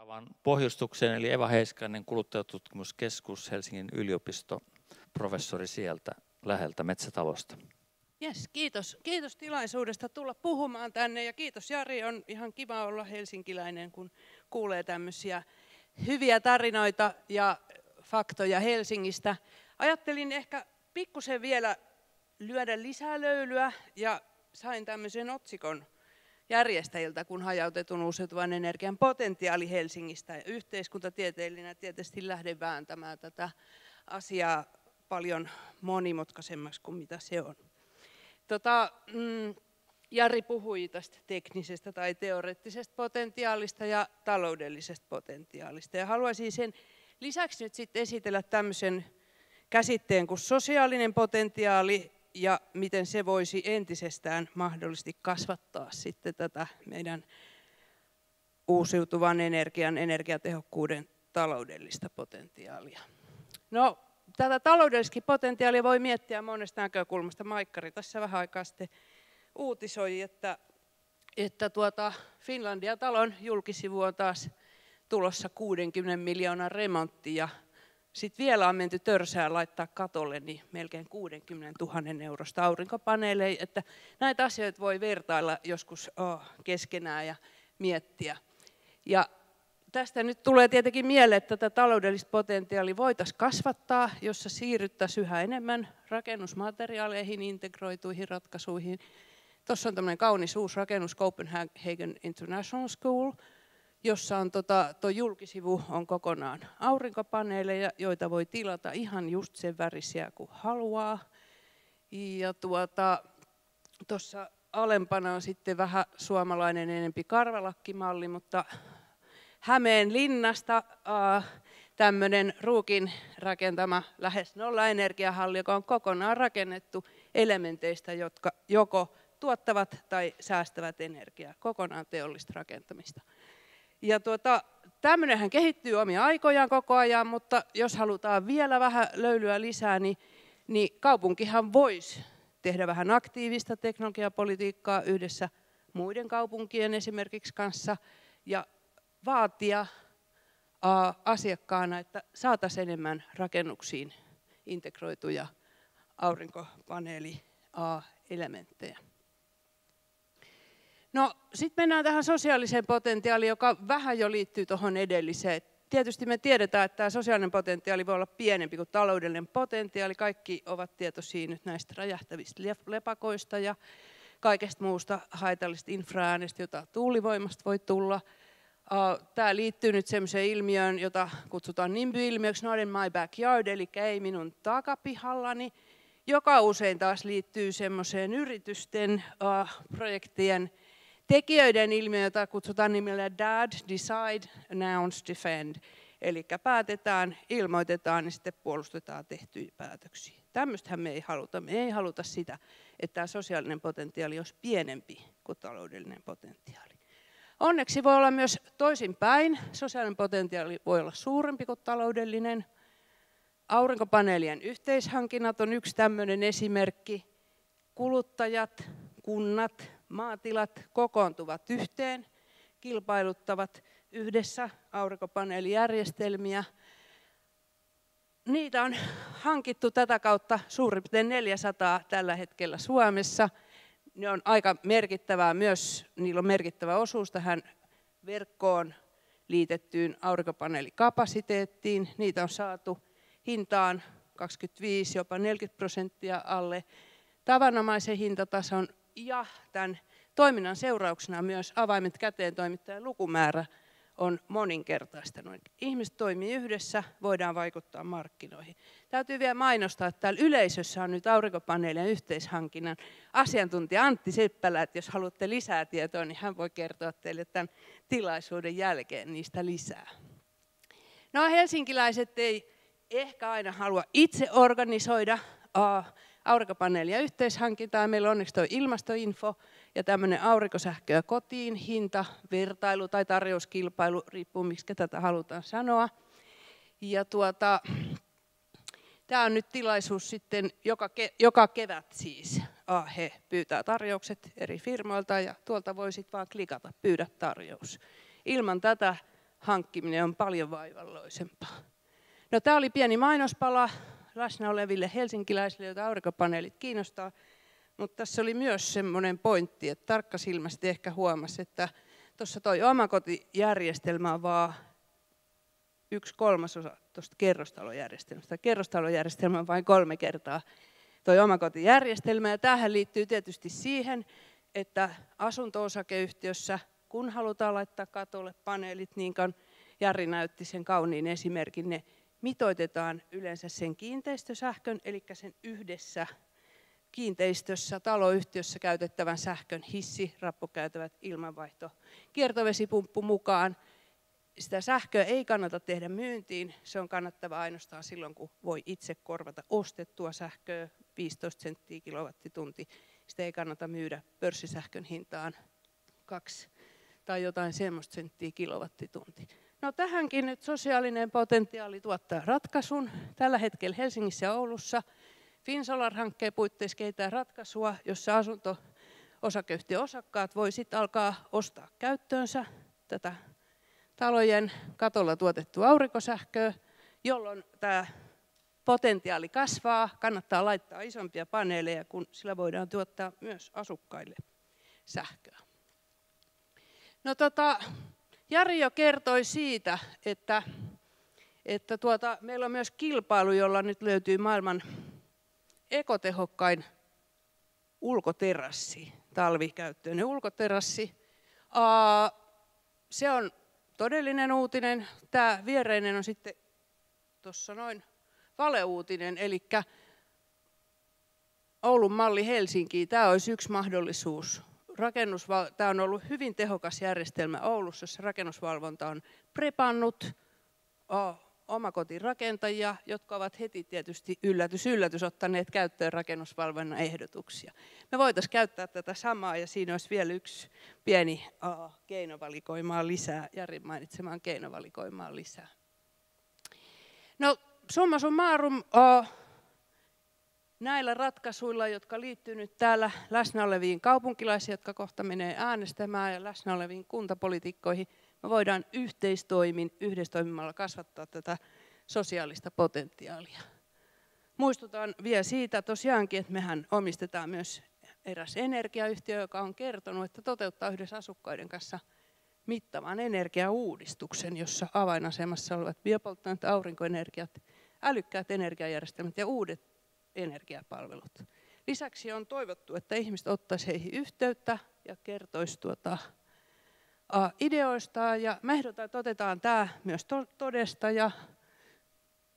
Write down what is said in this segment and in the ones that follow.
Seuraavaan pohjustukseen, eli Eva Heiskainen, kuluttajatutkimuskeskus, Helsingin yliopisto, professori sieltä läheltä Metsätalosta. Yes, kiitos. Kiitos tilaisuudesta tulla puhumaan tänne ja kiitos Jari, on ihan kiva olla helsinkiläinen, kun kuulee tämmöisiä hyviä tarinoita ja faktoja Helsingistä. Ajattelin ehkä pikkusen vielä lyödä lisää löylyä ja sain tämmöisen otsikon järjestäjiltä, kun hajautetun uusiutuvan energian potentiaali Helsingistä. yhteiskuntatieteellinen tietysti lähden vääntämään tätä asiaa paljon monimutkaisemmaksi kuin mitä se on. Tota, mm, Jari puhui tästä teknisestä tai teoreettisesta potentiaalista ja taloudellisesta potentiaalista. Ja haluaisin sen lisäksi nyt sitten esitellä tämmöisen käsitteen kuin sosiaalinen potentiaali, ja miten se voisi entisestään mahdollisesti kasvattaa sitten tätä meidän uusiutuvan energian, energiatehokkuuden taloudellista potentiaalia. No, tätä taloudellista potentiaalia voi miettiä monesta näkökulmasta. Maikkari tässä vähän aikaa sitten uutisoi, että, että tuota Finlandia-talon julkisivu on taas tulossa 60 miljoonan remontti ja sitten vielä on menty törsää laittaa katolle niin melkein 60 000 eurosta aurinkopaneeleja, että näitä asioita voi vertailla joskus oh, keskenään ja miettiä. Ja tästä nyt tulee tietenkin mieleen, että tätä taloudellista potentiaalia voitaisiin kasvattaa, jossa siirryttäisiin yhä enemmän rakennusmateriaaleihin, integroituihin ratkaisuihin. Tuossa on tämmöinen kaunis uusi rakennus Copenhagen International School, jossa on tota, tuo julkisivu on kokonaan aurinkopaneeleja, joita voi tilata ihan just sen värisiä kuin haluaa. Ja tuota, alempana on sitten vähän suomalainen enempi karvalakkimalli, mutta Hämeen linnasta äh, tämmöinen ruukin rakentama lähes nollaenergiahalli, joka on kokonaan rakennettu elementeistä, jotka joko tuottavat tai säästävät energiaa, kokonaan teollista rakentamista. Ja tuota, tämmöinenhän kehittyy omia aikojaan koko ajan, mutta jos halutaan vielä vähän löylyä lisää, niin, niin kaupunkihan voisi tehdä vähän aktiivista teknologiapolitiikkaa yhdessä muiden kaupunkien esimerkiksi kanssa ja vaatia ää, asiakkaana, että saataisiin enemmän rakennuksiin integroituja aurinkopaneelielementtejä sitten mennään tähän sosiaaliseen potentiaaliin, joka vähän jo liittyy tuohon edelliseen. Tietysti me tiedetään, että tämä sosiaalinen potentiaali voi olla pienempi kuin taloudellinen potentiaali. Kaikki ovat tietoisia nyt näistä räjähtävistä lepakoista ja kaikesta muusta haitallista infraäänestä, jota tuulivoimasta voi tulla. Tämä liittyy nyt sellaiseen ilmiöön, jota kutsutaan nimby-ilmiöksi, not in my backyard, eli ei minun takapihallani, joka usein taas liittyy semmoiseen yritysten, projektien Tekijöiden ilmiö, jota kutsutaan nimellä DAD, Decide, Announce, Defend, eli päätetään, ilmoitetaan ja sitten puolustetaan tehtyjä päätöksiä. Tämmöistähän me ei haluta. Me ei haluta sitä, että tämä sosiaalinen potentiaali olisi pienempi kuin taloudellinen potentiaali. Onneksi voi olla myös toisinpäin. Sosiaalinen potentiaali voi olla suurempi kuin taloudellinen. Aurinkopaneelien yhteishankinnat on yksi tämmöinen esimerkki. Kuluttajat, kunnat, maatilat kokoontuvat yhteen, kilpailuttavat yhdessä aurinkopaneelijärjestelmiä. Niitä on hankittu tätä kautta suurin piirtein 400 tällä hetkellä Suomessa. Ne on aika merkittävää myös, niillä on merkittävä osuus tähän verkkoon liitettyyn aurinkopaneelikapasiteettiin. Niitä on saatu hintaan 25 jopa 40 prosenttia alle tavanomaisen hintatason ja tämän toiminnan seurauksena myös avaimet käteen toimittajan lukumäärä on moninkertaistunut. Ihmiset toimii yhdessä, voidaan vaikuttaa markkinoihin. Täytyy vielä mainostaa, että täällä yleisössä on nyt aurinkopaneelien yhteishankinnan asiantuntija Antti Seppälä, että jos haluatte lisää tietoa, niin hän voi kertoa teille tämän tilaisuuden jälkeen niistä lisää. No helsinkiläiset ei ehkä aina halua itse organisoida aurinkopaneelia yhteishankintaan. Meillä on onneksi tuo ilmastoinfo ja tämmöinen aurinkosähköä kotiin, hinta, vertailu tai tarjouskilpailu, riippuu miksi tätä halutaan sanoa. Ja tuota, tämä on nyt tilaisuus sitten joka, ke, joka kevät siis. he pyytää tarjoukset eri firmoilta ja tuolta voi sitten vaan klikata pyydä tarjous. Ilman tätä hankkiminen on paljon vaivalloisempaa. No tämä oli pieni mainospala läsnä oleville helsinkiläisille, joita aurinkopaneelit kiinnostaa. Mutta tässä oli myös semmoinen pointti, että silmästi ehkä huomasi, että tuossa toi omakotijärjestelmä on vaan yksi kolmasosa tuosta kerrostalojärjestelmästä. Kerrostalojärjestelmä on vain kolme kertaa toi omakotijärjestelmä. Ja tähän liittyy tietysti siihen, että asunto-osakeyhtiössä, kun halutaan laittaa katolle paneelit, niin kuin Jari näytti sen kauniin esimerkin, ne mitoitetaan yleensä sen kiinteistösähkön, eli sen yhdessä kiinteistössä, taloyhtiössä käytettävän sähkön hissi, rappukäytävät, ilmanvaihto, kiertovesipumppu mukaan. Sitä sähköä ei kannata tehdä myyntiin, se on kannattava ainoastaan silloin, kun voi itse korvata ostettua sähköä 15 senttiä kilowattitunti. Sitä ei kannata myydä pörssisähkön hintaan kaksi tai jotain semmoista senttiä kilowattitunti. No tähänkin nyt sosiaalinen potentiaali tuottaa ratkaisun. Tällä hetkellä Helsingissä ja Oulussa Finsolar-hankkeen puitteissa kehitetään ratkaisua, jossa asunto osakkaat voi sitten alkaa ostaa käyttöönsä tätä talojen katolla tuotettua aurinkosähköä, jolloin tämä potentiaali kasvaa, kannattaa laittaa isompia paneeleja, kun sillä voidaan tuottaa myös asukkaille sähköä. No tota, Jari jo kertoi siitä, että, että tuota, meillä on myös kilpailu, jolla nyt löytyy maailman ekotehokkain ulkoterassi, talvikäyttöinen ulkoterassi. Aa, se on todellinen uutinen. Tämä viereinen on sitten tuossa noin valeuutinen, eli Oulun malli Helsinkiin. Tämä olisi yksi mahdollisuus rakennusval... tämä on ollut hyvin tehokas järjestelmä Oulussa, jossa rakennusvalvonta on prepannut omakotirakentajia, jotka ovat heti tietysti yllätys, yllätys ottaneet käyttöön rakennusvalvonnan ehdotuksia. Me voitaisiin käyttää tätä samaa ja siinä olisi vielä yksi pieni oh, keinovalikoimaa lisää, Jari mainitsemaan keinovalikoimaa lisää. No summa summarum, oh, näillä ratkaisuilla, jotka liittyy nyt täällä läsnä oleviin kaupunkilaisiin, jotka kohta menee äänestämään ja läsnä oleviin kuntapolitiikkoihin, me voidaan yhteistoimin, yhdestoimimalla kasvattaa tätä sosiaalista potentiaalia. Muistutan vielä siitä tosiaankin, että mehän omistetaan myös eräs energiayhtiö, joka on kertonut, että toteuttaa yhdessä asukkaiden kanssa mittavan energiauudistuksen, jossa avainasemassa olevat biopolttoaineet, aurinkoenergiat, älykkäät energiajärjestelmät ja uudet energiapalvelut. Lisäksi on toivottu, että ihmiset ottaisi heihin yhteyttä ja kertoisi tuota, ä, ideoistaan. Ja me ehdotan, että otetaan tämä myös todesta ja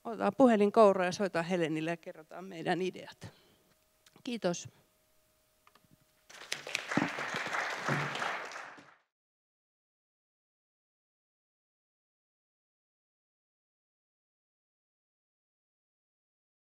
otetaan puhelin ja soitetaan Helenille ja kerrotaan meidän ideat. Kiitos.